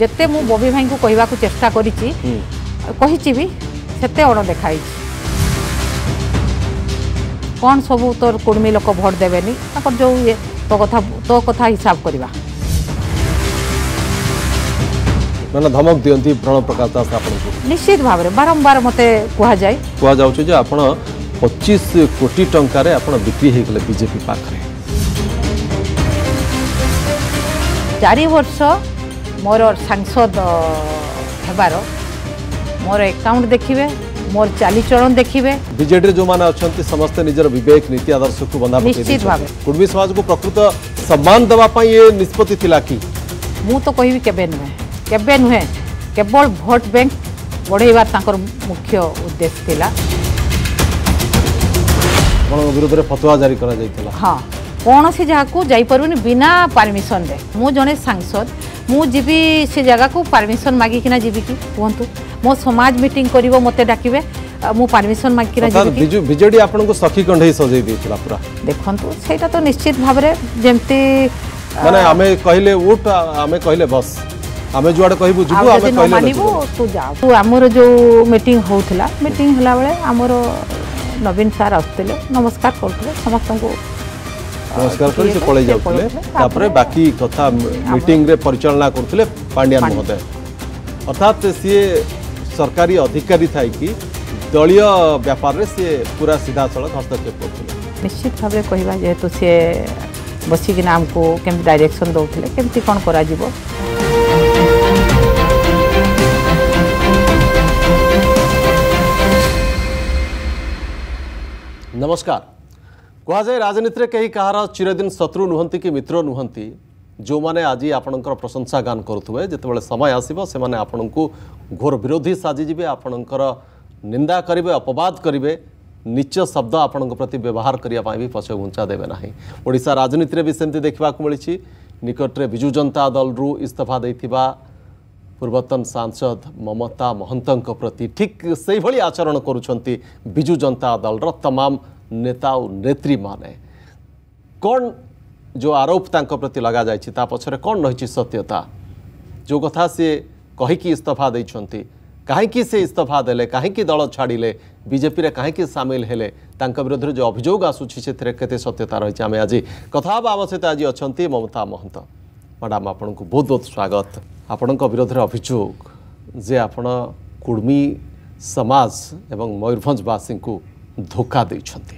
ଯେତେ ମୁଁ ବବି ଭାଇଙ୍କୁ କହିବାକୁ ଚେଷ୍ଟା କରିଛି କହିଛି ବି ସେତେ ଅଣଦେଖା ହେଇଛି କ'ଣ ସବୁ ତୋର କୁର୍ମୀ ଲୋକ ଭୋଟ୍ ଦେବେନି ତାଙ୍କର ଯେଉଁ ଇଏ ତୋ କଥା ତୋ କଥା ହିସାବ କରିବା ମାନେ ଧମକ ଦିଅନ୍ତି ପ୍ରଣ ପ୍ରକାଶ ଦାସ ଆପଣଙ୍କୁ ନିଶ୍ଚିତ ଭାବରେ ବାରମ୍ବାର ମୋତେ କୁହାଯାଏ କୁହାଯାଉଛି ଯେ ଆପଣ ପଚିଶ କୋଟି ଟଙ୍କାରେ ଆପଣ ବିକ୍ରି ହେଇଗଲେ ବିଜେପି ପାଖରେ ଚାରି ବର୍ଷ मोर सांसद हबार मोर आकाउंट देखिए मोर चालीचलन देखिए विजेडी जो मैंने अच्छा समस्त निजर बेक नीति आदर्श को बंधा कुर्मी समाज को प्रकृत सम्मान देवाई ये निष्पत्ति कि मु तो कह नुहे केवे नुहे केवल भोट बैंक बढ़ेबार मुख्य उद्देश्य विरोध में फतुआ जारी हाँ कौन सी जहाँ को जापरि बिना परमिशन में मुझे सांसद ମୁଁ ଯିବି ସେ ଜାଗାକୁ ପରମିସନ୍ ମାଗିକିନା ଯିବି କି କୁହନ୍ତୁ ମୋ ସମାଜ ମିଟିଂ କରିବ ମୋତେ ଡାକିବେ ମୁଁ ପରମିସନ୍ ମାଗିକିନା ଯିବି ବିଜେଡି ଆପଣଙ୍କୁ ସଖୀ କଣ୍ଢେଇ ସଜେଇ ଦେଇଥିଲା ପୁରା ଦେଖନ୍ତୁ ସେଇଟା ତ ନିଶ୍ଚିତ ଭାବରେ ଯେମିତି ମାନେ ଆମେ କହିଲେ ଉଠ ଆମେ କହିଲେ ବସ୍ ଆମେ ଯୁଆଡ଼େ କହିବୁ ଯିବୁ ଆମେ କହିଲେ ମାନିବୁ ତୁ ଯାଉ ତୁ ଆମର ଯେଉଁ ମିଟିଂ ହେଉଥିଲା ମିଟିଂ ହେଲା ବେଳେ ଆମର ନବୀନ ସାର୍ ଆସୁଥିଲେ ନମସ୍କାର କରୁଥିଲେ ସମସ୍ତଙ୍କୁ नमस्कार कर पलि जाते बाकी कथा मीटिंग रे परिचालना करते पांडियान महोदय अर्थात सी सरकारी अधिकारी थी दलय व्यापार में सी पूरा सीधा साल हस्तक्षेप करते निश्चित भाव कह जेहेतु सी बसिकना आमको कमी डायरेक्शन दौले कमी कौन कर नमस्कार कहुए राजनीति में कहीं कह चिरदिन शत्रु नुहंत कि मित्र नुहत जो मैंने आज आपणकर प्रशंसा गान करुए जितेबाला समय आसने घोर विरोधी साजिजे आपणकर निंदा करेंगे अपवाद करेंगे नीच शब्द आपण प्रति व्यवहार करने भी पछ घुंचा देवे ना ओडा राजनीति में भी सेमती देखा मिली निकटे विजु जनता दल रु इस्तफा दे पूर्वतन सांसद ममता महंत प्रति ठीक से भाई आचरण करजु जनता दल रमाम ନେତା ଆଉ ନେତ୍ରୀମାନେ କ'ଣ ଯେଉଁ ଆରୋପ ତାଙ୍କ ପ୍ରତି ଲଗାଯାଇଛି ତା ପଛରେ କ'ଣ ରହିଛି ସତ୍ୟତା ଯେଉଁ କଥା ସିଏ କହିକି ଇସ୍ତଫା ଦେଇଛନ୍ତି କାହିଁକି ସେ ଇସ୍ତଫା ଦେଲେ କାହିଁକି ଦଳ ଛାଡ଼ିଲେ ବିଜେପିରେ କାହିଁକି ସାମିଲ ହେଲେ ତାଙ୍କ ବିରୋଧରେ ଯେଉଁ ଅଭିଯୋଗ ଆସୁଛି ସେଥିରେ କେତେ ସତ୍ୟତା ରହିଛି ଆମେ ଆଜି କଥା ହେବା ଆମ ସହିତ ଆଜି ଅଛନ୍ତି ମମତା ମହନ୍ତ ମ୍ୟାଡ଼ାମ୍ ଆପଣଙ୍କୁ ବହୁତ ବହୁତ ସ୍ୱାଗତ ଆପଣଙ୍କ ବିରୋଧରେ ଅଭିଯୋଗ ଯେ ଆପଣ କୁର୍ମୀ ସମାଜ ଏବଂ ମୟୂରଭଞ୍ଜବାସୀଙ୍କୁ ଧୋକା ଦେଇଛନ୍ତି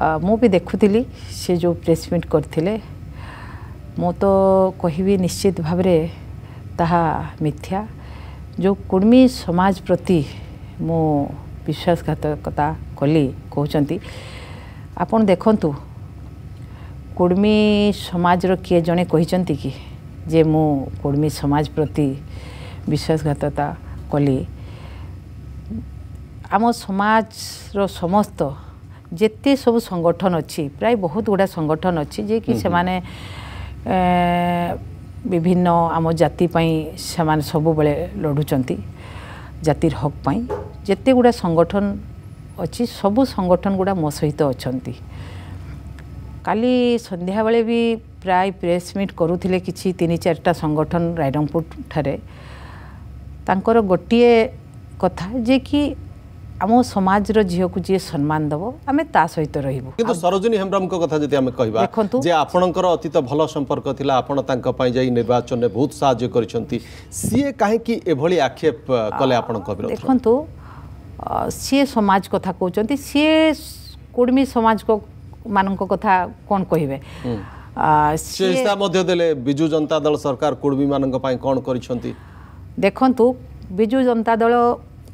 ମୁଁ ବି ଦେଖୁଥିଲି ସେ ଯେଉଁ ପ୍ରେସ୍ ମିଟ୍ କରିଥିଲେ ମୁଁ ତ କହିବି ନିଶ୍ଚିତ ଭାବରେ ତାହା ମିଥ୍ୟା ଯେଉଁ କୁର୍ମୀ ସମାଜ ପ୍ରତି ମୁଁ ବିଶ୍ୱାସଘାତକତା କଲି କହୁଛନ୍ତି ଆପଣ ଦେଖନ୍ତୁ କୁର୍ମୀ ସମାଜର କିଏ ଜଣେ କହିଛନ୍ତି କି ଯେ ମୁଁ କୁର୍ମୀ ସମାଜ ପ୍ରତି ବିଶ୍ୱାସଘାତକତା କଲି ଆମ ସମାଜର ସମସ୍ତ ଯେତେ ସବୁ ସଂଗଠନ ଅଛି ପ୍ରାୟ ବହୁତ ଗୁଡ଼ାଏ ସଂଗଠନ ଅଛି ଯିଏକି ସେମାନେ ବିଭିନ୍ନ ଆମ ଜାତି ପାଇଁ ସେମାନେ ସବୁବେଳେ ଲଢ଼ୁଛନ୍ତି ଜାତିର ହକ୍ ପାଇଁ ଯେତେ ଗୁଡ଼ା ସଂଗଠନ ଅଛି ସବୁ ସଂଗଠନ ଗୁଡ଼ା ମୋ ସହିତ ଅଛନ୍ତି କାଲି ସନ୍ଧ୍ୟାବେଳେ ବି ପ୍ରାୟ ପ୍ରେସ୍ ମିଟ୍ କରୁଥିଲେ କିଛି ତିନି ଚାରିଟା ସଂଗଠନ ରାଇରଙ୍ଗପୁର ଠାରେ ତାଙ୍କର ଗୋଟିଏ କଥା ଯେ କି ଆମ ସମାଜର ଝିଅକୁ ଯିଏ ସମ୍ମାନ ଦେବ ଆମେ ତା ସହିତ ରହିବୁ କିନ୍ତୁ ସରୋଜିନୀ ହେମ୍ବ୍ରମଙ୍କ କଥା ଯଦି ଆମେ କହିବା ଯେ ଆପଣଙ୍କର ଅତୀତ ଭଲ ସମ୍ପର୍କ ଥିଲା ଆପଣ ତାଙ୍କ ପାଇଁ ଯାଇ ନିର୍ବାଚନରେ ବହୁତ ସାହାଯ୍ୟ କରିଛନ୍ତି ସିଏ କାହିଁକି ଏଭଳି ଆକ୍ଷେପ କଲେ ଆପଣଙ୍କ ଦେଖନ୍ତୁ ସିଏ ସମାଜ କଥା କହୁଛନ୍ତି ସିଏ କୁଡ଼ମୀ ସମାଜ ମାନଙ୍କ କଥା କ'ଣ କହିବେ ସେ ହିସାବ ମଧ୍ୟ ଦେଲେ ବିଜୁ ଜନତା ଦଳ ସରକାର କୁଡ଼ମୀମାନଙ୍କ ପାଇଁ କ'ଣ କରିଛନ୍ତି ଦେଖନ୍ତୁ ବିଜୁ ଜନତା ଦଳ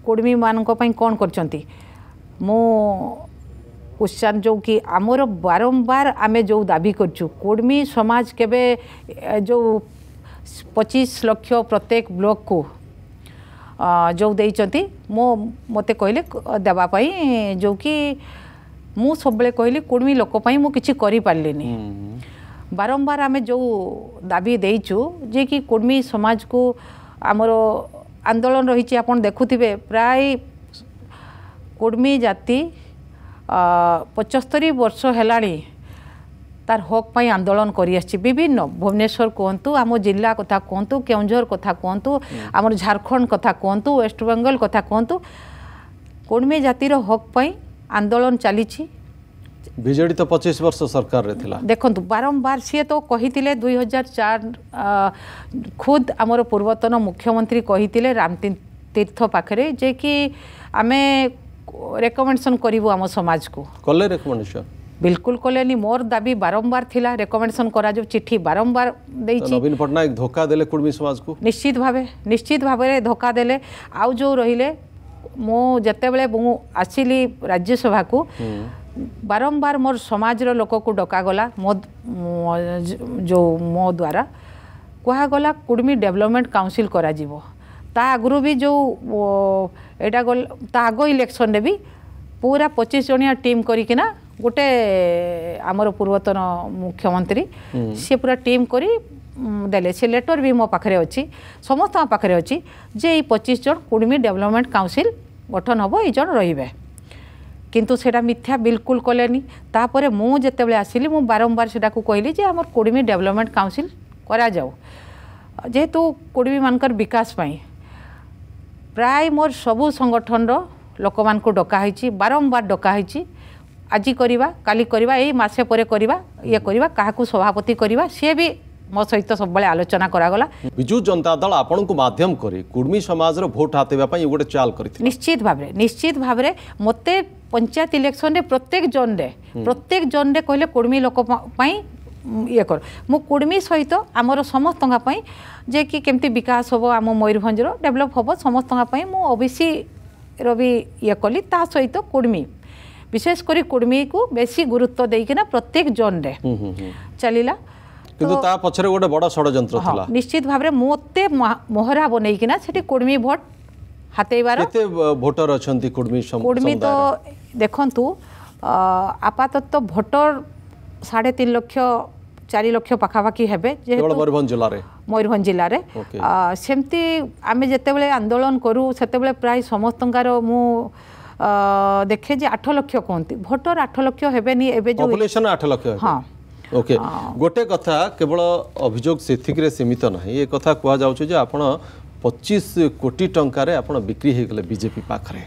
कुड़मी मानी कौन कर उत्साह जो कि आमर बारंबार आम जो दाबी करमी समाज के बे जो पचीस लक्ष प्रत्येक ब्लॉक को जो दे मो मत कह देवाई जो कि मु सब कहली कुड़मी लोकपाई मुझे किपारे बारंबार आम जो दाबी देचु जे कि कुड़मी समाज को आमर আন্দোলন রয়েছে আপনার দেখুবে প্রায় কুড়মি জাতি পঁচস্তরি বর্ষ হল তার হক পাই আন্দোলন করে আসছে বিভিন্ন ভুবনেশ্বর কুহতু আম জেলা কথা কুহতু কেউঝর কথা কুহতু আমার ঝাড়খণ্ড কথা কুহতু ওয়েস্টবেঙ্গল কথা কুহতু কুড়মি জাতির হক পাই আন্দোলন চালিছি ବିଜେଡି ତ ପଚିଶ ବର୍ଷ ସରକାରରେ ଥିଲା ଦେଖନ୍ତୁ ବାରମ୍ବାର ସିଏ ତ କହିଥିଲେ ଦୁଇ ହଜାର ଚାର ଖୁଦ୍ ଆମର ପୂର୍ବତନ ମୁଖ୍ୟମନ୍ତ୍ରୀ କହିଥିଲେ ରାମ ତୀର୍ଥ ପାଖରେ ଯେ କି ଆମେ ରେକମେଣ୍ଡେସନ୍ କରିବୁ ଆମ ସମାଜକୁ କଲେ ରେକମେଣ୍ଡେସନ୍ ବିଲକୁଲ କଲେନି ମୋର ଦାବି ବାରମ୍ବାର ଥିଲା ରେକମେଣ୍ଡେସନ୍ କରାଯାଉ ଚିଠି ବାରମ୍ବାର ଦେଇଛି ନବୀନ ପଟ୍ଟନାୟକ ଧୋକା ଦେଲେ କୁର୍ମୀ ସମାଜକୁ ନିଶ୍ଚିତ ଭାବେ ନିଶ୍ଚିତ ଭାବରେ ଧୋକା ଦେଲେ ଆଉ ଯେଉଁ ରହିଲେ ମୁଁ ଯେତେବେଳେ ମୁଁ ଆସିଲି ରାଜ୍ୟସଭାକୁ ବାରମ୍ବାର ମୋର ସମାଜର ଲୋକକୁ ଡକାଗଲା ମୋ ଯେଉଁ ମୋ ଦ୍ୱାରା କୁହାଗଲା କୁଡ଼ମି ଡେଭଲପମେଣ୍ଟ କାଉନସିଲ୍ କରାଯିବ ତା ଆଗରୁ ବି ଯେଉଁ ଏଇଟା ତା ଆଗ ଇଲେକ୍ସନରେ ବି ପୁରା ପଚିଶ ଜଣିଆ ଟିମ୍ କରିକିନା ଗୋଟେ ଆମର ପୂର୍ବତନ ମୁଖ୍ୟମନ୍ତ୍ରୀ ସେ ପୁରା ଟିମ୍ କରି ଦେଲେ ସେ ଲେଟର୍ ବି ମୋ ପାଖରେ ଅଛି ସମସ୍ତଙ୍କ ପାଖରେ ଅଛି ଯେ ଏଇ ପଚିଶ ଜଣ କୁଡ଼ମି ଡେଭଲପମେଣ୍ଟ କାଉନସିଲ୍ ଗଠନ ହେବ ଏଇ ଜଣ ରହିବେ কিন্তু সেটা মিথ্যা বিলকুল কলেনি তাপরে মু যেতবে আসিলি মু বারম্বার সেটা কহিলি যে আমার কুড়িমি ডেভেলপমেন্ট কাউন্সিল করা যাও যেহেতু কুড়িমি মানকর বিকাশ পাই প্রায় মোর সবু সংগঠনর লোক ডকা হয়েছি বারম্বার ডকা হয়েছি আজি করা কালি করা এই মাসে পরে করা ইয়ে করা কাহকু সভাপতি করা সে বি ମୋ ସହିତ ସବୁବେଳେ ଆଲୋଚନା କରାଗଲା ବିଜୁ ଜନତା ଦଳ ଆପଣଙ୍କୁ ମାଧ୍ୟମ କରି କୁର୍ମୀ ସମାଜର ଭୋଟ ହାତେଇବା ପାଇଁ ଗୋଟେ ଚାଲ କରିଥିଲେ ନିଶ୍ଚିତ ଭାବରେ ନିଶ୍ଚିତ ଭାବରେ ମୋତେ ପଞ୍ଚାୟତ ଇଲେକ୍ସନରେ ପ୍ରତ୍ୟେକ ଜୋନ୍ରେ ପ୍ରତ୍ୟେକ ଜୋନ୍ରେ କହିଲେ କୁର୍ମୀ ଲୋକ ପାଇଁ ଇଏ କର ମୁଁ କୁର୍ମୀ ସହିତ ଆମର ସମସ୍ତଙ୍କ ପାଇଁ ଯେ କି କେମିତି ବିକାଶ ହେବ ଆମ ମୟୂରଭଞ୍ଜର ଡେଭଲପ୍ ହେବ ସମସ୍ତଙ୍କ ପାଇଁ ମୁଁ ଓବିସିର ବି ଇଏ କଲି ତା ସହିତ କୁର୍ମୀ ବିଶେଷ କରି କୁର୍ମୀକୁ ବେଶୀ ଗୁରୁତ୍ୱ ଦେଇକିନା ପ୍ରତ୍ୟେକ ଜୋନ୍ରେ ଚାଲିଲା কিন্তু তা পছরে গোটে বড় ষড়যন্ত্র ଥିଲା নিশ্চিত ভাবে মোতে মোহরা বনেই কিনা সেটি কুড়মি ভোট হাতেইবার কেতে ভোটার অছন্তি কুড়মি সম্প্রদায় কুড়মি তো দেখন্তু আপাতত ভোটার সাড়ে তিন লক্ষ চারি লক্ষ পাখাপাখি হবে ময়ূরভঞ্জ জেলার ময়ূরভঞ্জ জেলার সেমতি আমি যেতবে আন্দোলন করু সেতবে প্রায় সমস্তকার মু দেখে যে আঠ লক্ষ কুহতি ভোটর আঠ লক্ষ হবেনি এবে যে আঠ লক্ষ হ্যাঁ ଓକେ ଗୋଟେ କଥା କେବଳ ଅଭିଯୋଗ ସେତିକିରେ ସୀମିତ ନାହିଁ ଏ କଥା କୁହାଯାଉଛି ଯେ ଆପଣ ପଚିଶ କୋଟି ଟଙ୍କାରେ ଆପଣ ବିକ୍ରି ହେଇଗଲେ ବିଜେପି ପାଖରେ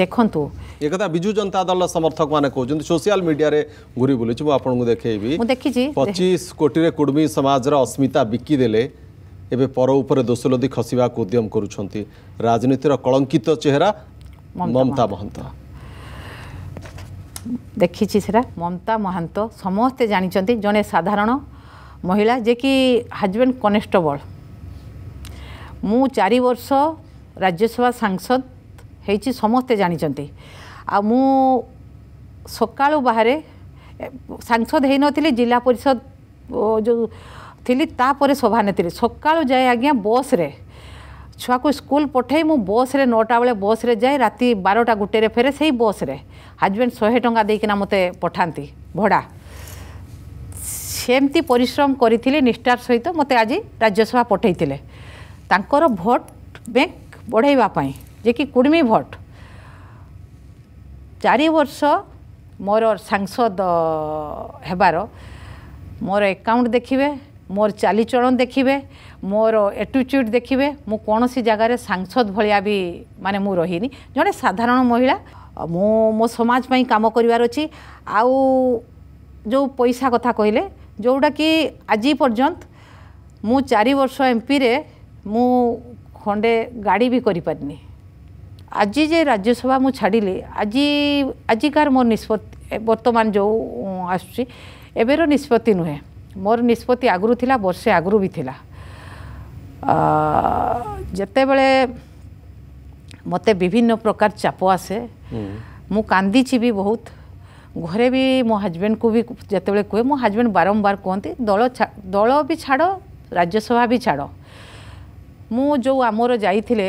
ଦେଖନ୍ତୁ ଏକଥା ବିଜୁ ଜନତା ଦଳ ସମର୍ଥକ ମାନେ କହୁଛନ୍ତି ସୋସିଆଲ ମିଡିଆରେ ଘୁରି ବୁଲୁଛି ମୁଁ ଆପଣଙ୍କୁ ଦେଖେଇବି ମୁଁ ଦେଖିଛି ପଚିଶ କୋଟିରେ କୁର୍ମୀ ସମାଜର ଅସ୍ମିତା ବିକିଦେଲେ ଏବେ ପର ଉପରେ ଦୋଷଲଦି ଖସିବାକୁ ଉଦ୍ୟମ କରୁଛନ୍ତି ରାଜନୀତିର କଳଙ୍କିତ ଚେହେରା ମମତା ମହନ୍ତ ଦେଖିଛି ସେଇଟା ମମତା ମହାନ୍ତ ସମସ୍ତେ ଜାଣିଛନ୍ତି ଜଣେ ସାଧାରଣ ମହିଳା ଯିଏକି ହଜବେଣ୍ଡ କନେଷ୍ଟବଳ ମୁଁ ଚାରି ବର୍ଷ ରାଜ୍ୟସଭା ସାଂସଦ ହେଇଛି ସମସ୍ତେ ଜାଣିଛନ୍ତି ଆଉ ମୁଁ ସକାଳୁ ବାହାରେ ସାଂସଦ ହେଇନଥିଲି ଜିଲ୍ଲା ପରିଷଦ ଯେଉଁ ଥିଲି ତାପରେ ସଭା ନେଥିଲି ସକାଳୁ ଯାଏ ଆଜ୍ଞା ବସ୍ରେ ଛୁଆକୁ ସ୍କୁଲ ପଠେଇ ମୁଁ ବସ୍ରେ ନଅଟା ବେଳେ ବସ୍ରେ ଯାଏ ରାତି ବାରଟା ଗୋଟେରେ ଫେରେ ସେଇ ବସ୍ରେ ହଜବେଣ୍ଡ ଶହେ ଟଙ୍କା ଦେଇକିନା ମୋତେ ପଠାନ୍ତି ଭଡ଼ା ସେମିତି ପରିଶ୍ରମ କରିଥିଲି ନିଷ୍ଠାର ସହିତ ମୋତେ ଆଜି ରାଜ୍ୟସଭା ପଠେଇଥିଲେ ତାଙ୍କର ଭୋଟ୍ ବ୍ୟାଙ୍କ ବଢ଼େଇବା ପାଇଁ ଯେ କି କୁଡ଼ମି ଭୋଟ୍ ଚାରି ବର୍ଷ ମୋର ସାଂସଦ ହେବାର ମୋର ଏକାଉଣ୍ଟ ଦେଖିବେ ମୋର ଚାଲିଚଳନ ଦେଖିବେ ମୋର ଏଟିଚ୍ୟୁଡ଼୍ ଦେଖିବେ ମୁଁ କୌଣସି ଜାଗାରେ ସାଂସଦ ଭଳିଆ ବି ମାନେ ମୁଁ ରହିନି ଜଣେ ସାଧାରଣ ମହିଳା ମୁଁ ମୋ ସମାଜ ପାଇଁ କାମ କରିବାର ଅଛି ଆଉ ଯେଉଁ ପଇସା କଥା କହିଲେ ଯେଉଁଟାକି ଆଜି ପର୍ଯ୍ୟନ୍ତ ମୁଁ ଚାରି ବର୍ଷ ଏମ୍ପିରେ ମୁଁ ଖଣ୍ଡେ ଗାଡ଼ି ବି କରିପାରିନି ଆଜି ଯେ ରାଜ୍ୟସଭା ମୁଁ ଛାଡ଼ିଲି ଆଜି ଆଜିକାର ମୋର ନିଷ୍ପତ୍ତି ବର୍ତ୍ତମାନ ଯେଉଁ ଆସୁଛି ଏବେର ନିଷ୍ପତ୍ତି ନୁହେଁ ମୋର ନିଷ୍ପତ୍ତି ଆଗରୁ ଥିଲା ବର୍ଷେ ଆଗରୁ ବି ଥିଲା ଯେତେବେଳେ ମୋତେ ବିଭିନ୍ନ ପ୍ରକାର ଚାପ ଆସେ ମୁଁ କାନ୍ଦିଛି ବି ବହୁତ ଘରେ ବି ମୋ ହଜବେଣ୍ଡକୁ ବି ଯେତେବେଳେ କୁହେ ମୋ ହଜବେଣ୍ଡ ବାରମ୍ବାର କୁହନ୍ତି ଦଳ ଦଳ ବି ଛାଡ଼ ରାଜ୍ୟସଭା ବି ଛାଡ଼ ମୁଁ ଯେଉଁ ଆମର ଯାଇଥିଲେ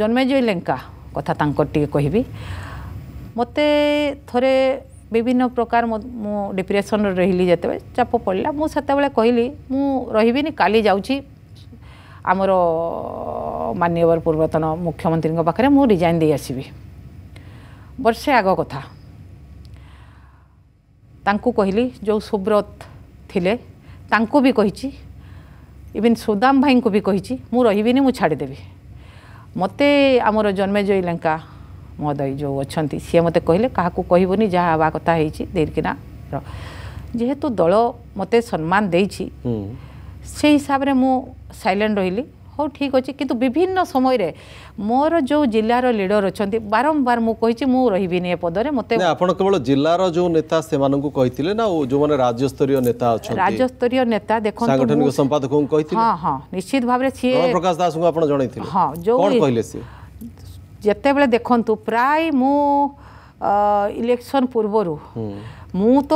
ଜନ୍ମେଜୟ ଲେଙ୍କା କଥା ତାଙ୍କର ଟିକେ କହିବି ମୋତେ ଥରେ ବିଭିନ୍ନ ପ୍ରକାର ମୁଁ ଡିପ୍ରେସନ୍ରେ ରହିଲି ଯେତେବେଳେ ଚାପ ପଡ଼ିଲା ମୁଁ ସେତେବେଳେ କହିଲି ମୁଁ ରହିବିନି କାଲି ଯାଉଛି ଆମର ମାନ୍ୟବର ପୂର୍ବତନ ମୁଖ୍ୟମନ୍ତ୍ରୀଙ୍କ ପାଖରେ ମୁଁ ରିଜାଇନ୍ ଦେଇ ଆସିବି ବର୍ଷେ ଆଗ କଥା ତାଙ୍କୁ କହିଲି ଯେଉଁ ସୁବ୍ରତ ଥିଲେ ତାଙ୍କୁ ବି କହିଛି ଇଭିନ୍ ସୁଦାମ ଭାଇଙ୍କୁ ବି କହିଛି ମୁଁ ରହିବିନି ମୁଁ ଛାଡ଼ିଦେବି ମୋତେ ଆମର ଜନ୍ମେଜୟୀ ଲେଙ୍କା ମହୋଦୟ ଯେଉଁ ଅଛନ୍ତି ସିଏ ମୋତେ କହିଲେ କାହାକୁ କହିବୁନି ଯାହା ହେବା କଥା ହେଇଛି ଧୀରକିନା ଯେହେତୁ ଦଳ ମୋତେ ସମ୍ମାନ ଦେଇଛି সেই হিসাবে ମୁଁ ସାଇଲେଣ୍ଟ ରହିଲି ହଉ ଠିକ୍ ଅଛି କିନ୍ତୁ ବିଭିନ୍ନ ସମୟରେ ମୋର ଯେଉଁ ଜିଲ୍ଲାର ଲିଡର ଅଛନ୍ତି ବାରମ୍ବାର ମୁଁ କହିଛି ମୁଁ ରହିବିନି ଏ ପଦରେ ମୋତେ ଆପଣ କେବଳ ଜିଲ୍ଲାର ଯେଉଁ ନେତା ସେମାନଙ୍କୁ କହିଥିଲେ ନା ଯେଉଁମାନେ ରାଜ୍ୟସ୍ତରୀୟ ନେତା ଅଛନ୍ତି ରାଜ୍ୟସ୍ତରୀୟ ନେତା ଦେଖନ୍ତୁ ସାଂଗଠନିକ ସମ୍ପାଦକଙ୍କୁ କହିଥିଲେ ହଁ ହଁ ନିଶ୍ଚିତ ଭାବରେ ସିଏ ପ୍ରକାଶ ଦାସଙ୍କୁ ଆପଣ ଜଣାଇଥିଲେ ହଁ ଯେଉଁ କହିଲେ ସିଏ ଯେତେବେଳେ ଦେଖନ୍ତୁ ପ୍ରାୟ ମୁଁ ଇଲେକ୍ସନ୍ ପୂର୍ବରୁ ମୁଁ ତ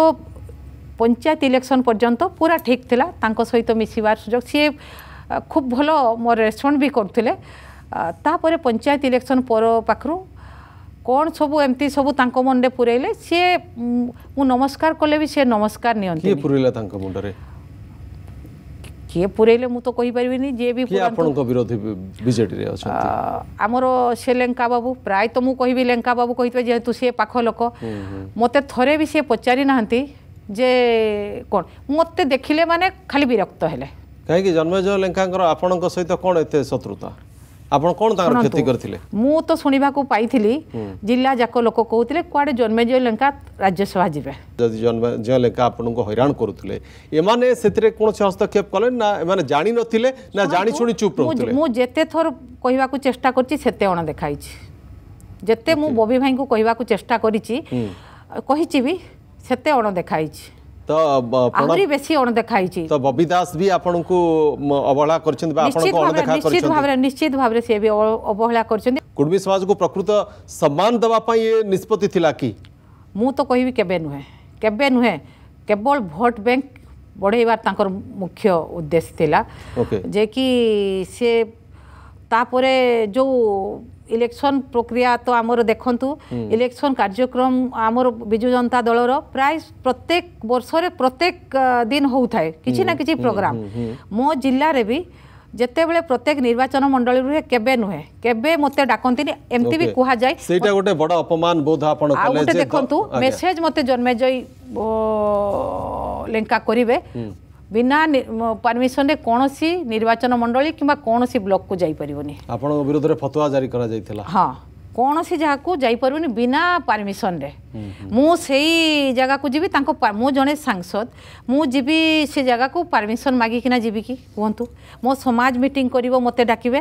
পঞ্চায়েত ইলেকশন পর্যন্ত পুরা ঠিক লা তাঙ্ক সহিত মিশিবার সুযোগ সি খুব ভালো মো রেসপন্ড বি করলে তাপরে পঞ্চায়েত ইলেকশন পর পাখু কোণ সবু এমতি সবু তাঙ্ক মনে পুরাইলে সি নমস্কার কলে বি সে নমস্কার নিয়ন্তি পুরাইলা তাঙ্ক মুন্ডরে କିଏ ପୁରେଇଲେ ମୁଁ ତ କହିପାରିବିନି ଯିଏ ବି রে ବିରୋଧୀ আমার সে লেঙ্কা ସେ ଲେଙ୍କା ବାବୁ ପ୍ରାୟତଃ ମୁଁ କହିବି ଲେଙ୍କା ବାବୁ କହିଥିବେ ଯେହେତୁ ସେ ପାଖ ଲୋକ ମୋତେ ଥରେ ବି ସେ ପଚାରି ନାହାନ୍ତି ଯେ କ'ଣ ମୋତେ ଦେଖିଲେ ମାନେ ଖାଲି ବିରକ୍ତ ହେଲେ କାହିଁକି ଜନ୍ମେଜୟ ଲେଙ୍କାଙ୍କର ଆପଣଙ୍କ ସହିତ କ'ଣ ଏତେ ଶତ୍ରୁତା ଆପଣ କ'ଣ ତାଙ୍କର କ୍ଷତି କରିଥିଲେ ମୁଁ ତ ଶୁଣିବାକୁ ପାଇଥିଲି ଜିଲ୍ଲା ଯାକ ଲୋକ କହୁଥିଲେ କୁଆଡ଼େ ଜନ୍ମେଜୟ ଲେଙ୍କା ରାଜ୍ୟସଭା ଯିବେ ଯଦି ଜନ୍ମେଜୟ ଲେଙ୍କା ଆପଣଙ୍କୁ ହଇରାଣ କରୁଥିଲେ ଏମାନେ ସେଥିରେ କୌଣସି ହସ୍ତକ୍ଷେପ କଲେ ନା ଏମାନେ ଜାଣିନଥିଲେ ନା ଜାଣି ଶୁଣି ଚୁପ୍ ରହୁଥିଲେ ମୁଁ ଯେତେ ଥର କହିବାକୁ ଚେଷ୍ଟା କରିଛି ସେତେ ଅଣ ଦେଖାଇଛି ଯେତେ ମୁଁ ବବି ଭାଇଙ୍କୁ କହିବାକୁ ଚେଷ୍ଟା କରିଛି କହିଛି ବି सेते ओण देखाई तो आंगरी बेसी ओण देखाई तो बबीदास भी आपन को अवहला करछन बा आपन को ओण देखा करछन निश्चित भाबरे निश्चित भाबरे से भी अवहला करछन कुडबी समाज को प्रकृत सम्मान दवा पई ये निष्पत्ति थिला की मु तो कहिबी केबे न केबे न केवल वोट बैंक बढ़ेबार तांकर मुख्य उद्देश्य थिला ओके जे से तापरे जो ইলেকশন প্রক্রিয়া তো আমার দেখন্তু ইলেকশন কার্যক্রম আমার বিজু জনতা দলর প্রায় প্রত্যেক বর্ষরে প্রত্যেক দিন হোথায় কিছু না কিছু প্রোগ্রাম মো জেলার বি ଯେତେବେଳେ ପ୍ରତ୍ୟେକ ନିର୍ବାଚନ ମଣ୍ଡଳୀ ରୁହେ କେବେ ନୁହେଁ କେବେ ମୋତେ ଡାକନ୍ତିନି ଏମିତି ବି କୁହାଯାଏ ସେଇଟା ଗୋଟେ ବଡ଼ ଅପମାନ ବୋଧ ଆପଣ ଆଉ ଗୋଟେ ଦେଖନ୍ତୁ ମେସେଜ ମୋତେ ଜନ୍ମେଜୟ ଲେଙ୍କା କରିବେ ବିନା ପରମିସନରେ କୌଣସି ନିର୍ବାଚନ ମଣ୍ଡଳୀ କିମ୍ବା କୌଣସି ବ୍ଲକକୁ ଯାଇପାରିବନି ଆପଣଙ୍କ ବିରୋଧରେ ଫତୁଆ ଜାରି କରାଯାଇଥିଲା ହଁ କୌଣସି ଯାହାକୁ ଯାଇପାରିବନି ବିନା ପରମିସନରେ ମୁଁ ସେଇ ଜାଗାକୁ ଯିବି ତାଙ୍କ ମୁଁ ଜଣେ ସାଂସଦ ମୁଁ ଯିବି ସେ ଜାଗାକୁ ପରମିସନ ମାଗିକିନା ଯିବି କି କୁହନ୍ତୁ ମୋ ସମାଜ ମିଟିଂ କରିବ ମୋତେ ଡାକିବେ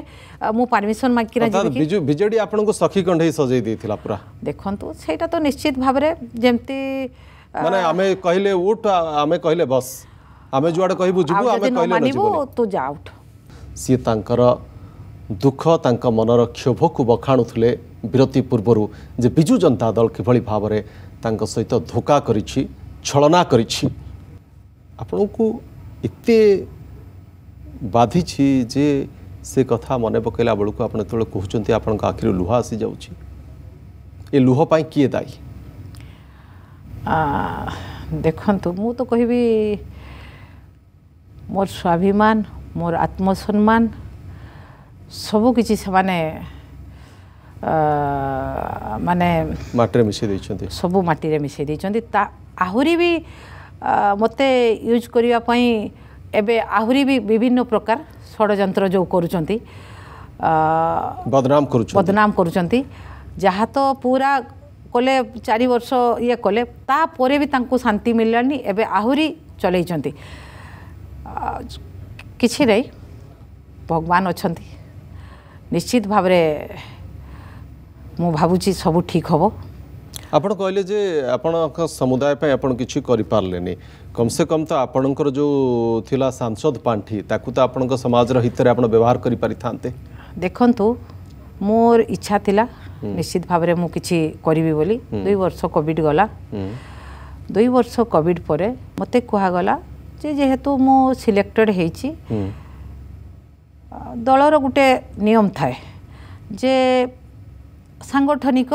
ମୁଁ ପରମିସନ ମାଗିକିନା ଯିବି ବିଜେଡି ଆପଣଙ୍କୁ ସଖୀ କଣ୍ଢେଇ ସଜେଇ ଦେଇଥିଲା ପୁରା ଦେଖନ୍ତୁ ସେଇଟା ତ ନିଶ୍ଚିତ ଭାବରେ ଯେମିତି ମାନେ ଆମେ କହିଲେ ଉଠ ଆମେ କହିଲେ ବସ୍ ଆମେ ଯୁଆଡ଼େ କହିବୁ ଯିବୁ ଆମେ ସିଏ ତାଙ୍କର ଦୁଃଖ ତାଙ୍କ ମନର କ୍ଷୋଭକୁ ବଖାଣୁଥିଲେ ବିରତି ପୂର୍ବରୁ ଯେ ବିଜୁ ଜନତା ଦଳ କିଭଳି ଭାବରେ ତାଙ୍କ ସହିତ ଧୋକା କରିଛି ଛଳନା କରିଛି ଆପଣଙ୍କୁ ଏତେ ବାଧିଛି ଯେ ସେ କଥା ମନେ ପକାଇଲା ବେଳକୁ ଆପଣ ଯେତେବେଳେ କହୁଛନ୍ତି ଆପଣଙ୍କ ଆଖିରୁ ଲୁହ ଆସିଯାଉଛି ଏ ଲୁହ ପାଇଁ କିଏ ଦାୟୀ ଦେଖନ୍ତୁ ମୁଁ ତ କହିବି ମୋର ସ୍ୱାଭିମାନ ମୋର ଆତ୍ମସମ୍ମାନ ସବୁକିଛି ସେମାନେ ମାନେ ମାଟିରେ ମିଶାଇ ଦେଇଛନ୍ତି ସବୁ ମାଟିରେ ମିଶାଇ ଦେଇଛନ୍ତି ତା ଆହୁରି ବି ମୋତେ ୟୁଜ୍ କରିବା ପାଇଁ ଏବେ ଆହୁରି ବି ବିଭିନ୍ନ ପ୍ରକାର ଷଡ଼ଯନ୍ତ୍ର ଯେଉଁ କରୁଛନ୍ତି ବଦନାମ କରୁଛନ୍ତି ବଦନାମ କରୁଛନ୍ତି ଯାହା ତ ପୁରା କଲେ ଚାରି ବର୍ଷ ଇଏ କଲେ ତାପରେ ବି ତାଙ୍କୁ ଶାନ୍ତି ମିଳିଲାନି ଏବେ ଆହୁରି ଚଲେଇଛନ୍ତି କିଛି ନାହିଁ ଭଗବାନ ଅଛନ୍ତି ନିଶ୍ଚିତ ଭାବରେ ମୁଁ ଭାବୁଛି ସବୁ ଠିକ୍ ହେବ ଆପଣ କହିଲେ ଯେ ଆପଣଙ୍କ ସମୁଦାୟ ପାଇଁ ଆପଣ କିଛି କରିପାରିଲେନି ସେ କମ୍ ତ ଆପଣଙ୍କର ଯେଉଁ ଥିଲା ସାଂସଦ ପାଣ୍ଠି ତାକୁ ତ ଆପଣଙ୍କ ସମାଜର ହିତରେ ଆପଣ ବ୍ୟବହାର କରିପାରିଥାନ୍ତେ ଦେଖନ୍ତୁ ମୋର ଇଚ୍ଛା ଥିଲା ନିଶ୍ଚିତ ଭାବରେ ମୁଁ କିଛି କରିବି ବୋଲି ଦୁଇ ବର୍ଷ କୋଭିଡ଼ ଗଲା ଦୁଇ ବର୍ଷ କୋଭିଡ଼ ପରେ ମୋତେ କୁହାଗଲା যে যেহেতু মু সিলেক্টেড হয়েছি দলর গোটে নিয়ম থাকে যে সাংগঠনিক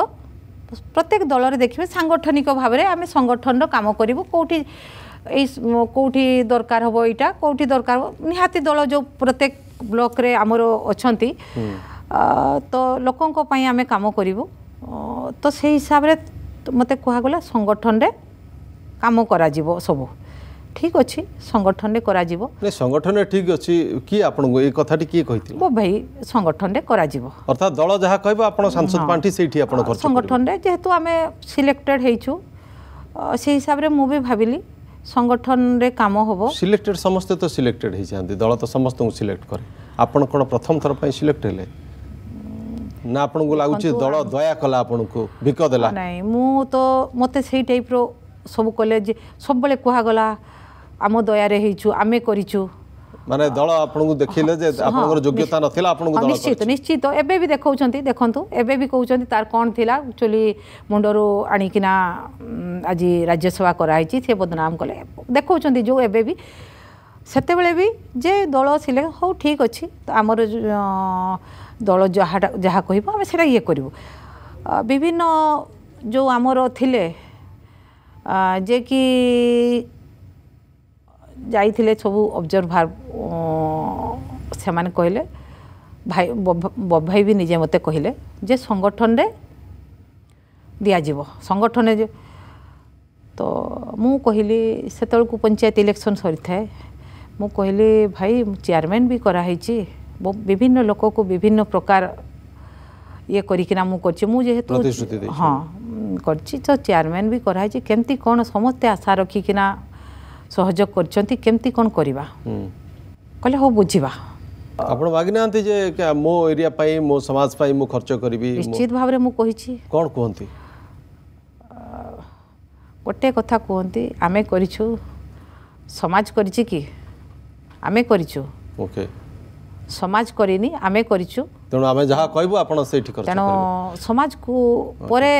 প্রত্যেক দলরে দেখবে সাংগঠনিক ভাবে আমি সংগঠনর কাম করবু কোটি এই কোটি দরকার হব এইটা কোটি দরকার হব নিহাতি দল যে প্রত্যেক ব্লকরে আমার অনেক তো লোক আমি কাম করবু তো সেই হিসাবে মতো কুহগলা সংগঠনরে কাম করা সবু ঠিক অছি সংগঠনে করা যাব সংগঠনে ঠিক অছি কি আপনাকে এই কথাটি কি কইছিল মো ভাই সংগঠনে করা যাব অর্থাৎ দল যাহা কইব আপন সাংসদ পার্টি সেইটি আপন করছ সংগঠনে যেহেতু আমি সিলেক্টেড হেইছু সেই হিসাবে মু বি ভাবিলি সংগঠনরে কাম হব সিলেক্টেড সমস্তে তো সিলেক্টেড হই যাନ୍ତି দল তো সমস্ত সিলেক্ট করে আপন কোন প্রথম থর পাই সিলেক্ট হলে না আপনাকে লাগুছে দল দয়া কলা আপনাকে বিক দেলা নাই মু তো মতে সেই টাইপর সব কলেজ সববেলে কুহাগলা গলা ଆମ ଦୟାରେ ହେଇଛୁ ଆମେ କରିଛୁ ମାନେ ଦଳ ଆପଣଙ୍କୁ ଦେଖିଲେ ଯେ ଆପଣଙ୍କର ଯୋଗ୍ୟତା ନଥିଲା ଆପଣଙ୍କୁ ନିଶ୍ଚିତ ନିଶ୍ଚିତ ଏବେ ବି ଦେଖାଉଛନ୍ତି ଦେଖନ୍ତୁ ଏବେ ବି କହୁଛନ୍ତି ତାର କ'ଣ ଥିଲା ଚୁଲି ମୁଣ୍ଡରୁ ଆଣିକିନା ଆଜି ରାଜ୍ୟସଭା କରାହେଇଛି ସେ ବଦନାମ କଲେ ଦେଖାଉଛନ୍ତି ଯେଉଁ ଏବେ ବି ସେତେବେଳେ ବି ଯେ ଦଳ ଥିଲେ ହଉ ଠିକ୍ ଅଛି ତ ଆମର ଦଳ ଯାହାଟା ଯାହା କହିବ ଆମେ ସେଇଟା ଇଏ କରିବୁ ବିଭିନ୍ନ ଯେଉଁ ଆମର ଥିଲେ ଯେ କି ଯାଇଥିଲେ ସବୁ ଅବଜର୍ଭର ସେମାନେ କହିଲେ ଭାଇ ବଭାଇ ବି ନିଜେ ମୋତେ କହିଲେ ଯେ ସଂଗଠନରେ ଦିଆଯିବ ସଂଗଠନରେ ତ ମୁଁ କହିଲି ସେତେବେଳକୁ ପଞ୍ଚାୟତ ଇଲେକ୍ସନ୍ ସରିଥାଏ ମୁଁ କହିଲି ଭାଇ ଚେୟାରମ୍ୟାନ୍ ବି କରାହେଇଛି ବିଭିନ୍ନ ଲୋକକୁ ବିଭିନ୍ନ ପ୍ରକାର ଇଏ କରିକିନା ମୁଁ କରିଛି ମୁଁ ଯେହେତୁ ହଁ କରିଛି ତ ଚେୟାରମ୍ୟାନ୍ ବି କରାହେଇଛି କେମିତି କ'ଣ ସମସ୍ତେ ଆଶା ରଖିକିନା ସହଯୋଗ କରିଛନ୍ତି କେମିତି କ'ଣ କରିବା କହିଲେ ହଉ ବୁଝିବା ଆପଣ ମାଗିନାହାନ୍ତି ଯେ ମୋ ଏରିଆ ପାଇଁ ମୋ ସମାଜ ପାଇଁ ମୁଁ ଖର୍ଚ୍ଚ କରିବି ନିଶ୍ଚିତ ଭାବରେ ମୁଁ କହିଛି କ'ଣ କୁହନ୍ତି ଗୋଟେ କଥା କୁହନ୍ତି ଆମେ କରିଛୁ ସମାଜ କରିଛି କି ଆମେ କରିଛୁ ଓକେ ସମାଜ କରିନି ଆମେ କରିଛୁ ତେଣୁ ଆମେ ଯାହା କହିବୁ ଆପଣ ସେଇଠି ତେଣୁ ସମାଜକୁ ପରେ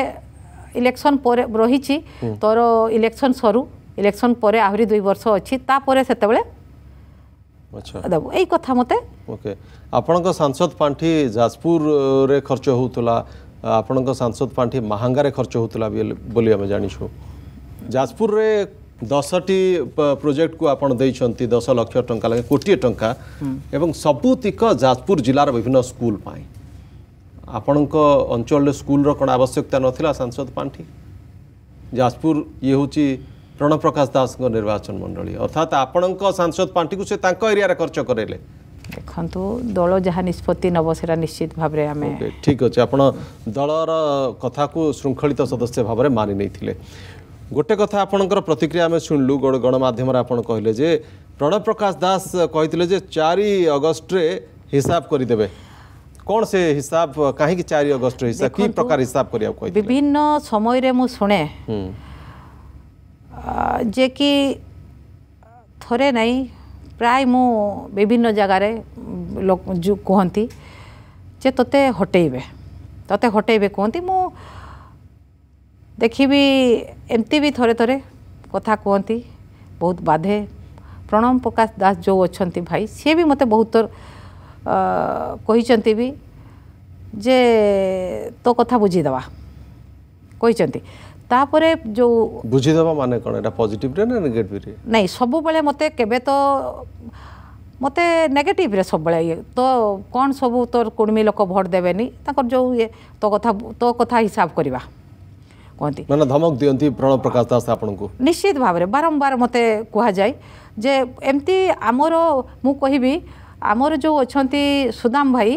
ଇଲେକ୍ସନ୍ ପରେ ରହିଛି ତୋର ଇଲେକ୍ସନ୍ ସରୁ ইলেকশন পরে আহরি দুই বর্ষ অছি তাপরে সেতবে আচ্ছা। দেবু এই কথা মতে ওকে আপনক সাংসদ পাঠি রে খরচ হউতলা আপনক সাংসদ পাঠি মাহাঙ্গারে খরচ হউতলা বলি আমি জানিছো জাঁছু যাজপুরে দশটি প্রোজেক্ট কু আপন দেইছন্তি 10 লক্ষ টাকা লাগে কোটি টাকা এবং সবুতিক যাজপুর জেলার বিভিন্ন স্কুল পাই ଆପଣଙ୍କ ଅଞ୍ଚଳରେ ସ୍କୁଲର କ'ଣ আবশ্যকতা নথিলা সাংসদ ପାଣ୍ଠି ଯାଜପୁର ইয়ে ହେଉଛି ରଣପ୍ରକାଶ ଦାସଙ୍କ ନିର୍ବାଚନ ମଣ୍ଡଳୀ ଅର୍ଥାତ୍ ଆପଣଙ୍କ ସାଂସଦ ପାଣ୍ଠିକୁ ସେ ତାଙ୍କ ଏରିଆରେ ଖର୍ଚ୍ଚ କରେଇଲେ ଦେଖନ୍ତୁ ଦଳ ଯାହା ନିଷ୍ପତ୍ତି ନେବ ସେଟା ନିଶ୍ଚିତ ଭାବରେ ଆମେ ଠିକ୍ ଅଛି ଆପଣ ଦଳର କଥାକୁ ଶୃଙ୍ଖଳିତ ସଦସ୍ୟ ଭାବରେ ମାନି ନେଇଥିଲେ ଗୋଟେ କଥା ଆପଣଙ୍କର ପ୍ରତିକ୍ରିୟା ଆମେ ଶୁଣିଲୁ ଗଣମାଧ୍ୟମରେ ଆପଣ କହିଲେ ଯେ ପ୍ରଣବପ୍ରକାଶ ଦାସ କହିଥିଲେ ଯେ ଚାରି ଅଗଷ୍ଟରେ ହିସାବ କରିଦେବେ କ'ଣ ସେ ହିସାବ କାହିଁକି ଚାରି ଅଗଷ୍ଟରେ ହିସାବ କି ପ୍ରକାର ହିସାବ କରିବାକୁ ବିଭିନ୍ନ ସମୟରେ ମୁଁ ଶୁଣେ ଯିଏକି ଥରେ ନାହିଁ ପ୍ରାୟ ମୁଁ ବିଭିନ୍ନ ଜାଗାରେ ଯେଉଁ କୁହନ୍ତି ଯେ ତୋତେ ହଟେଇବେ ତୋତେ ହଟେଇବେ କୁହନ୍ତି ମୁଁ ଦେଖିବି ଏମିତି ବି ଥରେ ଥରେ କଥା କୁହନ୍ତି ବହୁତ ବାଧେ ପ୍ରଣବ ପ୍ରକାଶ ଦାସ ଯେଉଁ ଅଛନ୍ତି ଭାଇ ସିଏ ବି ମୋତେ ବହୁତ କହିଛନ୍ତି ବି ଯେ ତୋ କଥା ବୁଝିଦେବା କହିଛନ୍ତି ତାପରେ ଯେଉଁ ବୁଝିଦେବା ମାନେ କ'ଣ ଏଇଟା ପଜିଟିଭରେ ନା ନେଗେଟିଭରେ ନାଇଁ ସବୁବେଳେ ମୋତେ କେବେ ତ ମୋତେ ନେଗେଟିଭରେ ସବୁବେଳେ ଇଏ ତୋ କ'ଣ ସବୁ ତୋର କୁର୍ମୀ ଲୋକ ଭୋଟ ଦେବେନି ତାଙ୍କର ଯେଉଁ ଇଏ ତୋ କଥା ତୋ କଥା ହିସାବ କରିବା କୁହନ୍ତି ମାନେ ଧମକ ଦିଅନ୍ତି ପ୍ରଣବ ପ୍ରକାଶ ଦାସ ଆପଣଙ୍କୁ ନିଶ୍ଚିତ ଭାବରେ ବାରମ୍ବାର ମୋତେ କୁହାଯାଏ ଯେ ଏମିତି ଆମର ମୁଁ କହିବି ଆମର ଯେଉଁ ଅଛନ୍ତି ସୁଦାମ ଭାଇ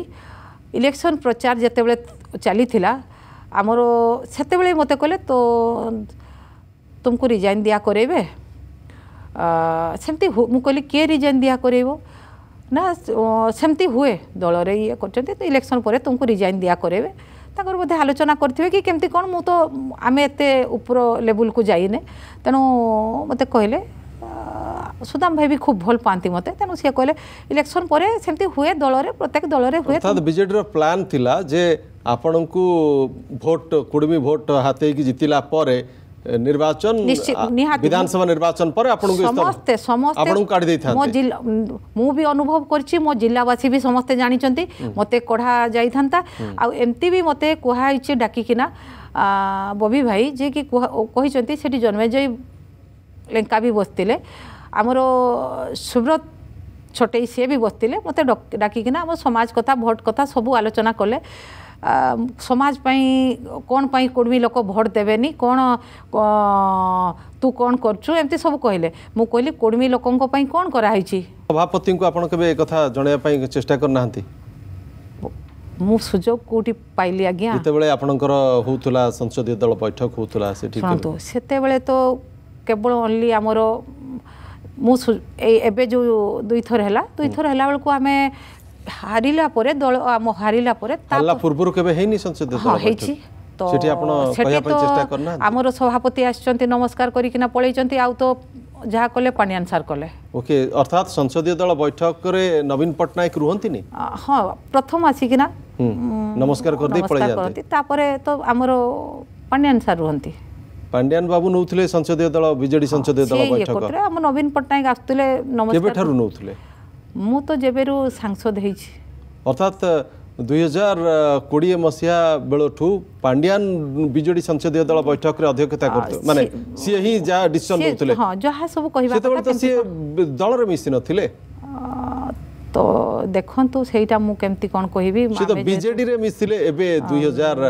ଇଲେକ୍ସନ୍ ପ୍ରଚାର ଯେତେବେଳେ ଚାଲିଥିଲା ଆମର ସେତେବେଳେ ମୋତେ କହିଲେ ତ ତୁମକୁ ରିଜାଇନ୍ ଦିଆ କରେଇବେ ସେମିତି ମୁଁ କହିଲି କିଏ ରିଜାଇନ୍ ଦିଆ କରେଇବ ନା ସେମିତି ହୁଏ ଦଳରେ ଇଏ କରିଛନ୍ତି ତ ଇଲେକ୍ସନ୍ ପରେ ତୁମକୁ ରିଜାଇନ୍ ଦିଆ କରେଇବେ ତାଙ୍କର ବୋଧେ ଆଲୋଚନା କରିଥିବେ କି କେମିତି କ'ଣ ମୁଁ ତ ଆମେ ଏତେ ଉପର ଲେବୁଲ୍କୁ ଯାଇନେ ତେଣୁ ମୋତେ କହିଲେ ସୁଦାମ ଭାଇ ବି ଖୁବ୍ ଭଲ ପାଆନ୍ତି ମୋତେ ତେଣୁ ସିଏ କହିଲେ ଇଲେକ୍ସନ୍ ପରେ ସେମିତି ହୁଏ ଦଳରେ ପ୍ରତ୍ୟେକ ଦଳରେ ହୁଏ ବିଜେଡ଼ିର ପ୍ଲାନ୍ ଥିଲା ଯେ ଆପଣଙ୍କୁ ଭୋଟ କୁଡ଼ମି ଭୋଟ ହାତେଇକି ଜିତିଲା ପରେ ନିର୍ବାଚନ ବିଧାନସଭା ନିର୍ବାଚନ ପରେ ଆପଣଙ୍କୁ ସମସ୍ତେ ସମସ୍ତେ ଆପଣଙ୍କୁ କାଢି ଦେଇଥାନ୍ତି ମୁଁ ବି ଅନୁଭବ କରିଛି ମୋ ଜିଲ୍ଲାବାସୀ ବି ସମସ୍ତେ ଜାଣିଛନ୍ତି ମୋତେ କଢ଼ା ଯାଇଥାନ୍ତା ଆଉ ଏମିତି ବି ମୋତେ କୁହାହେଇଛି ଡାକିକିନା ବବି ଭାଇ ଯିଏକି କହିଛନ୍ତି ସେଠି ଜନ୍ମେଜୟୀ ଲେଙ୍କା ବି ବସିଥିଲେ ଆମର ସୁବ୍ରତ ଛଟେଇ ସିଏ ବି ବସିଥିଲେ ମୋତେ ଡାକିକିନା ଆମ ସମାଜ କଥା ଭୋଟ କଥା ସବୁ ଆଲୋଚନା କଲେ ସମାଜ ପାଇଁ କ'ଣ ପାଇଁ କୁର୍ମୀ ଲୋକ ଭୋଟ୍ ଦେବେନି କ'ଣ ତୁ କ'ଣ କରୁଛୁ ଏମିତି ସବୁ କହିଲେ ମୁଁ କହିଲି କୁର୍ମୀ ଲୋକଙ୍କ ପାଇଁ କ'ଣ କରାହେଇଛି ସଭାପତିଙ୍କୁ ଆପଣ କେବେ କଥା ଜଣାଇବା ପାଇଁ ଚେଷ୍ଟା କରୁନାହାନ୍ତି ମୁଁ ସୁଯୋଗ କେଉଁଠି ପାଇଲି ଆଜ୍ଞା ଯେତେବେଳେ ଆପଣଙ୍କର ହେଉଥିଲା ସଂସଦୀୟ ଦଳ ବୈଠକ ହେଉଥିଲା ସେଠି ଶୁଣନ୍ତୁ ସେତେବେଳେ ତ କେବଳ ଓନ୍ଲି ଆମର ମୁଁ ଏବେ ଯେଉଁ ଦୁଇଥର ହେଲା ଦୁଇଥର ହେଲା ବେଳକୁ ଆମେ হারিলা পরে দল আম হারিলা পরে হারলা পূর্বরু কেবে হেইনি সংসদীয় দল হয়েছি তো সেটি আপন কহিয়া পাই চেষ্টা করনা আমার সভাপতি আসছন্তি নমস্কার করিকিনা পড়াইছন্তি আউ তো যাহা কলে পানিয়ান স্যার কলে ওকে অর্থাৎ সংসদীয় দল বৈঠকরে নবীন পট্টনায়ক রুহন্তিনি হ্যাঁ প্রথম আসিকিনা নমস্কার করে দেই পড়াই যাতে তারপরে তো আমার পানিয়ান স্যার রুহন্তি পাণ্ডিয়ান বাবু নৌথিলে সংসদীয় দল বিজেডি সংসদীয় দল বৈঠক রে আমার নবীন পট্টনায়ক আসতিলে নমস্কার কেবে ঠারু নৌথিলে ମୁଁ ତ ଯେବେରୁ ସାଂସଦ ହେଇଛି ଅର୍ଥାତ୍ ଦୁଇ ହଜାର କୋଡ଼ିଏ ମସିହା ବେଳଠୁ ପାଣ୍ଡିଆନ ବିଜେଡି ସଂସଦୀୟ ଦଳ ବୈଠକରେ ଅଧ୍ୟକ୍ଷତା କରୁଥିଲେ ମାନେ ସିଏ ହିଁ ଯାହା ଡିସିସନ ନେଉଥିଲେ ହଁ ଯାହା ସବୁ କହିବା ସେତେବେଳେ ତ ସିଏ ଦଳରେ ମିଶି ନଥିଲେ ତ ଦେଖନ୍ତୁ ସେଇଟା ମୁଁ କେମିତି କ'ଣ କହିବି ସେ ତ ବିଜେଡିରେ ମିଶିଲେ ଏବେ ଦୁଇ ହଜାର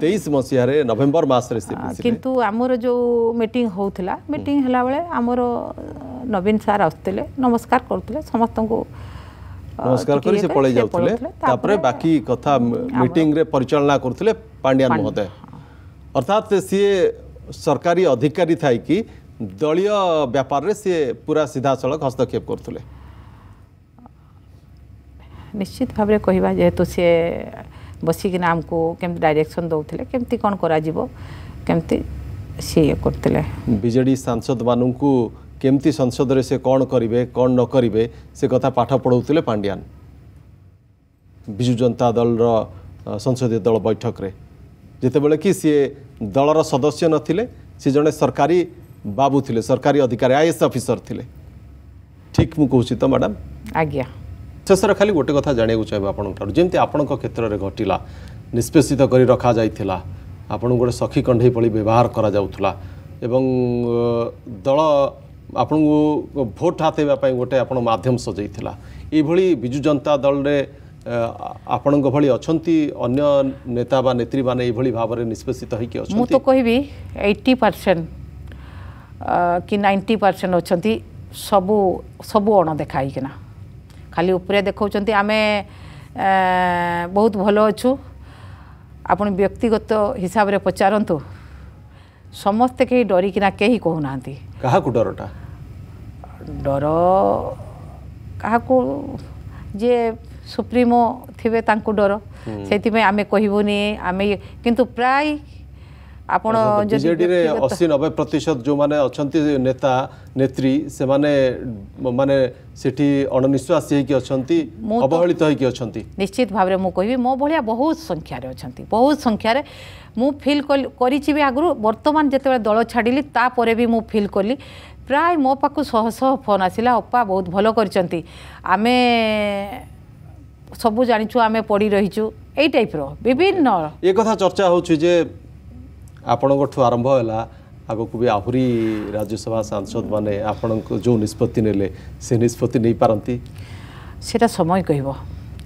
ତେଇଶ ମସିହାରେ ନଭେମ୍ବର ମାସରେ କିନ୍ତୁ ଆମର ଯେଉଁ ମିଟିଂ ହେଉଥିଲା ମିଟିଂ ହେଲାବେଳେ ଆମର नवीन सार आसते नमस्कार कर नमस्कार करी बाकी कथा मीटिंग रे परिचालना करथले महोदय हाँ। अर्थात से सरकारी अधिकारी थाई कि दलीय व्यापार रे से पूरा सीधा सळ हस्तक्षेप करथले निश्चित भाबरे कहिबा जेतु से बसी के डायरेक्शन दउथले केमति कोन करा जीवो केमति से सांसद मानुकू କେମିତି ସଂସଦରେ ସେ କ'ଣ କରିବେ କ'ଣ ନ କରିବେ ସେ କଥା ପାଠ ପଢ଼ାଉଥିଲେ ପାଣ୍ଡିଆନ ବିଜୁ ଜନତା ଦଳର ସଂସଦୀୟ ଦଳ ବୈଠକରେ ଯେତେବେଳେ କି ସିଏ ଦଳର ସଦସ୍ୟ ନଥିଲେ ସେ ଜଣେ ସରକାରୀ ବାବୁ ଥିଲେ ସରକାରୀ ଅଧିକାରୀ ଆଇଏଏସ୍ ଅଫିସର ଥିଲେ ଠିକ୍ ମୁଁ କହୁଛି ତ ମ୍ୟାଡ଼ାମ୍ ଆଜ୍ଞା ଶେଷରେ ଖାଲି ଗୋଟେ କଥା ଜାଣିବାକୁ ଚାହିଁବି ଠାରୁ ଯେମିତି ଆପଣଙ୍କ କ୍ଷେତ୍ରରେ ଘଟିଲା ନିଷ୍ପେଷିତ କରି ରଖାଯାଇଥିଲା ଆପଣଙ୍କୁ ଗୋଟେ ସଖୀ କଣ୍ଢେଇ ଭଳି ବ୍ୟବହାର କରାଯାଉଥିଲା ଏବଂ ଦଳ ଆପଣଙ୍କୁ ଭୋଟ୍ ହାତେଇବା ପାଇଁ ଗୋଟେ ଆପଣ ମାଧ୍ୟମ ସଜେଇଥିଲା ଏଇଭଳି ବିଜୁ ଜନତା ଦଳରେ ଆପଣଙ୍କ ଭଳି ଅଛନ୍ତି ଅନ୍ୟ ନେତା ବା ନେତ୍ରୀମାନେ ଏଇଭଳି ଭାବରେ ନିଷ୍ପେଷିତ ହୋଇକି ଅଛନ୍ତି ମୁଁ ତ କହିବି ଏଇଟି ପରସେଣ୍ଟ କି ନାଇଣ୍ଟି ପରସେଣ୍ଟ ଅଛନ୍ତି ସବୁ ସବୁ ଅଣଦେଖା ହେଇକିନା ଖାଲି ଉପରେ ଦେଖାଉଛନ୍ତି ଆମେ ବହୁତ ଭଲ ଅଛୁ ଆପଣ ବ୍ୟକ୍ତିଗତ ହିସାବରେ ପଚାରନ୍ତୁ ସମସ୍ତେ କେହି ଡରିକିନା କେହି କହୁନାହାନ୍ତି କାହାକୁ ଡରଟା ଡର କାହାକୁ ଯିଏ ସୁପ୍ରିମୋ ଥିବେ ତାଙ୍କୁ ଡର ସେଥିପାଇଁ ଆମେ କହିବୁନି ଆମେ କିନ୍ତୁ ପ୍ରାୟ ଆପଣ ବିଜେଡିରେ ଅଶୀ ନବେ ପ୍ରତିଶତ ଯେଉଁମାନେ ଅଛନ୍ତି ନେତା ନେତ୍ରୀ ସେମାନେ ମାନେ ସେଠି ଅଣନିଶ୍ୱାସ ହେଇକି ଅଛନ୍ତି ଅବହେଳିତ ହେଇକି ଅଛନ୍ତି ନିଶ୍ଚିତ ଭାବରେ ମୁଁ କହିବି ମୋ ଭଳିଆ ବହୁତ ସଂଖ୍ୟାରେ ଅଛନ୍ତି ବହୁତ ସଂଖ୍ୟାରେ ମୁଁ ଫିଲ୍ କରିଛି ବି ଆଗରୁ ବର୍ତ୍ତମାନ ଯେତେବେଳେ ଦଳ ଛାଡ଼ିଲି ତାପରେ ବି ମୁଁ ଫିଲ୍ କଲି ପ୍ରାୟ ମୋ ପାଖକୁ ଶହ ଶହ ଫୋନ୍ ଆସିଲା ଅପା ବହୁତ ଭଲ କରିଛନ୍ତି ଆମେ ସବୁ ଜାଣିଛୁ ଆମେ ପଡ଼ି ରହିଛୁ ଏଇ ଟାଇପ୍ର ବିଭିନ୍ନ ଏ କଥା ଚର୍ଚ୍ଚା ହେଉଛି ଯେ ଆପଣଙ୍କଠୁ ଆରମ୍ଭ ହେଲା ଆଗକୁ ବି ଆହୁରି ରାଜ୍ୟସଭା ସାଂସଦମାନେ ଆପଣଙ୍କୁ ଯେଉଁ ନିଷ୍ପତ୍ତି ନେଲେ ସେ ନିଷ୍ପତ୍ତି ନେଇପାରନ୍ତି ସେଇଟା ସମୟ କହିବ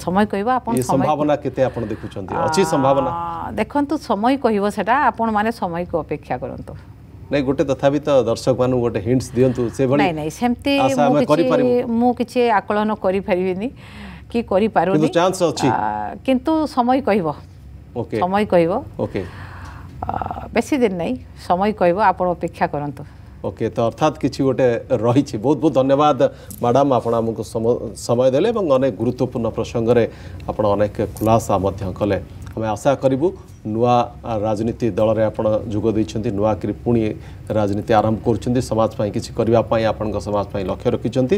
ସମୟ କହିବ ଆପଣ ସମ୍ଭାବନା କେତେ ଆପଣ ଦେଖୁଛନ୍ତି ଅଛି ସମ୍ଭାବନା ଦେଖନ୍ତୁ ସମୟ କହିବ ସେଇଟା ଆପଣମାନେ ସମୟକୁ ଅପେକ୍ଷା କରନ୍ତୁ ନାଇଁ ଗୋଟେ ତଥାପି ତ ଦର୍ଶକମାନଙ୍କୁ ଗୋଟେ ହିଣ୍ଟସ୍ ଦିଅନ୍ତୁ ସେଭଳି ନାଇଁ ନାଇଁ ସେମିତି ମୁଁ କିଛି ଆକଳନ କରିପାରିବିନି କି କରିପାରୁନି ଚାନ୍ସ ଅଛି କିନ୍ତୁ ସମୟ କହିବ ସମୟ କହିବ ଓକେ ବେଶୀ ଦିନ ନାହିଁ ସମୟ କହିବ ଆପଣ ଅପେକ୍ଷା କରନ୍ତୁ ଓକେ ତ ଅର୍ଥାତ୍ କିଛି ଗୋଟେ ରହିଛି ବହୁତ ବହୁତ ଧନ୍ୟବାଦ ମ୍ୟାଡ଼ାମ୍ ଆପଣ ଆମକୁ ସମୟ ଦେଲେ ଏବଂ ଅନେକ ଗୁରୁତ୍ୱପୂର୍ଣ୍ଣ ପ୍ରସଙ୍ଗରେ ଆପଣ ଅନେକ ଖୁଲାସା ମଧ୍ୟ କଲେ ଆମେ ଆଶା କରିବୁ ନୂଆ ରାଜନୀତି ଦଳରେ ଆପଣ ଯୋଗ ଦେଇଛନ୍ତି ନୂଆକିରି ପୁଣି ରାଜନୀତି ଆରମ୍ଭ କରୁଛନ୍ତି ସମାଜ ପାଇଁ କିଛି କରିବା ପାଇଁ ଆପଣଙ୍କ ସମାଜ ପାଇଁ ଲକ୍ଷ୍ୟ ରଖିଛନ୍ତି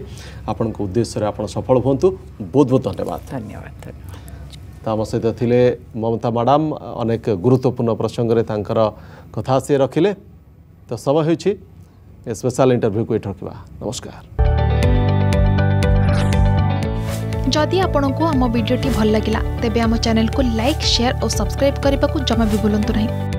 ଆପଣଙ୍କ ଉଦ୍ଦେଶ୍ୟରେ ଆପଣ ସଫଳ ହୁଅନ୍ତୁ ବହୁତ ବହୁତ ଧନ୍ୟବାଦ ଧନ୍ୟବାଦ आम सहित थिले ममता मैडम अनेक गुरुत्वपूर्ण प्रसंग कथा सी रखिले तो समय हो स्पेशल इंटरव्यू को ये रखा नमस्कार जदि आपण को आम भिडी भल लगा तेब चेल को लाइक सेयार और सब्सक्राइब करने को जमा भी बुलां नहीं